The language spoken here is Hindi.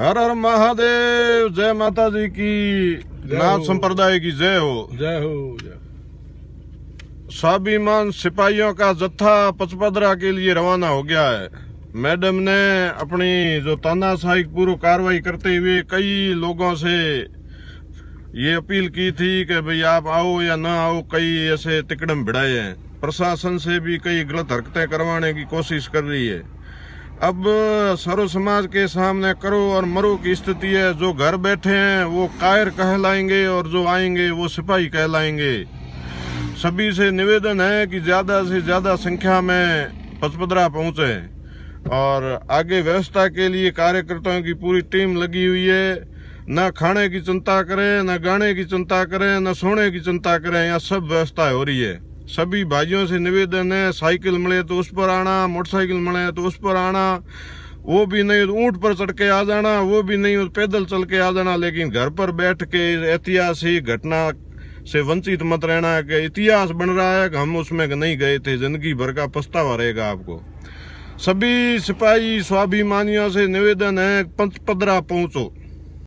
हर हर महादेव जय माता जी की नाथ संप्रदाय की जय हो जय हो स्वाभिमान सिपाहियों का जत्था पचपदरा के लिए रवाना हो गया है मैडम ने अपनी जो तानाशाही पूर्व कार्रवाई करते हुए कई लोगों से ये अपील की थी कि भाई आप आओ या ना आओ कई ऐसे तिकड़म भिड़ाए हैं प्रशासन से भी कई गलत हरकतें करवाने की कोशिश कर रही है अब सर्व समाज के सामने करो और मरो की स्थिति है जो घर बैठे हैं वो कायर कहलाएंगे और जो आएंगे वो सिपाही कहलाएंगे सभी से निवेदन है कि ज्यादा से ज्यादा संख्या में पचपदरा पहुंचे और आगे व्यवस्था के लिए कार्यकर्ताओं की पूरी टीम लगी हुई है न खाने की चिंता करें न गाने की चिंता करें न सोने की चिंता करें यहाँ सब व्यवस्था हो रही है सभी भाइयों से निवेदन है साइकिल मिले तो उस पर आना मोटरसाइकिल मिले तो उस पर आना वो भी नहीं तो ऊंट ऊँट पर चढ़ के आ जाना वो भी नहीं तो पैदल चल के आ जाना लेकिन घर पर बैठ के ऐतिहासिक घटना से वंचित मत रहना है कि इतिहास बन रहा है कि हम उसमें नहीं गए थे जिंदगी भर का पछतावा रहेगा आपको सभी सिपाही स्वाभिमानियों से निवेदन है पंच पदरा पहुंचो